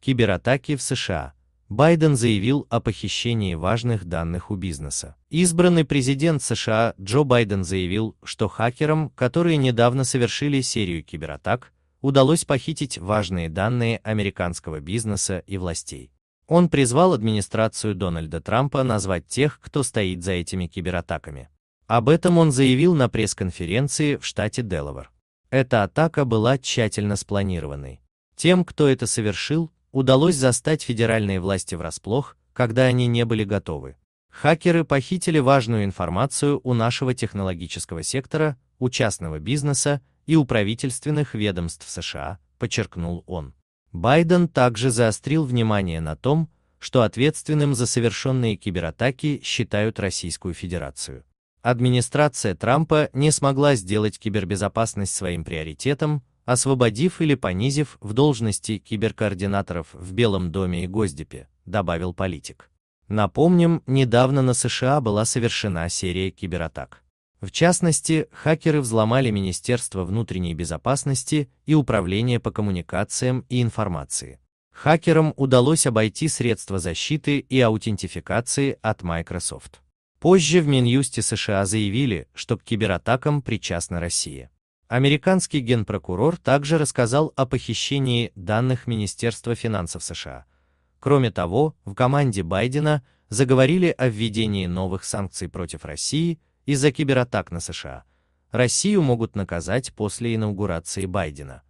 кибератаки в США. Байден заявил о похищении важных данных у бизнеса. Избранный президент США Джо Байден заявил, что хакерам, которые недавно совершили серию кибератак, удалось похитить важные данные американского бизнеса и властей. Он призвал администрацию Дональда Трампа назвать тех, кто стоит за этими кибератаками. Об этом он заявил на пресс-конференции в штате Делавар. Эта атака была тщательно спланированной. Тем, кто это совершил, удалось застать федеральные власти врасплох, когда они не были готовы. Хакеры похитили важную информацию у нашего технологического сектора, у частного бизнеса и у правительственных ведомств США, подчеркнул он. Байден также заострил внимание на том, что ответственным за совершенные кибератаки считают Российскую Федерацию. Администрация Трампа не смогла сделать кибербезопасность своим приоритетом, освободив или понизив в должности киберкоординаторов в Белом доме и Госдепе, добавил политик. Напомним, недавно на США была совершена серия кибератак. В частности, хакеры взломали Министерство внутренней безопасности и Управление по коммуникациям и информации. Хакерам удалось обойти средства защиты и аутентификации от Microsoft. Позже в Минюсте США заявили, что к кибератакам причастна Россия. Американский генпрокурор также рассказал о похищении данных Министерства финансов США. Кроме того, в команде Байдена заговорили о введении новых санкций против России из-за кибератак на США. Россию могут наказать после инаугурации Байдена.